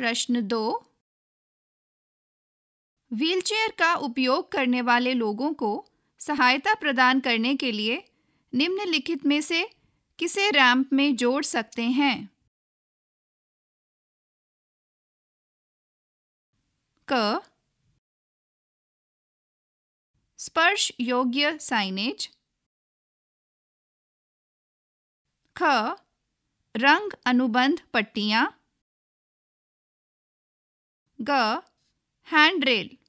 प्रश्न दो व्हीलचेयर का उपयोग करने वाले लोगों को सहायता प्रदान करने के लिए निम्नलिखित में से किसे रैंप में जोड़ सकते हैं क स्पर्श योग्य साइनेज ख रंग अनुबंध पट्टियां ग हैंड रेल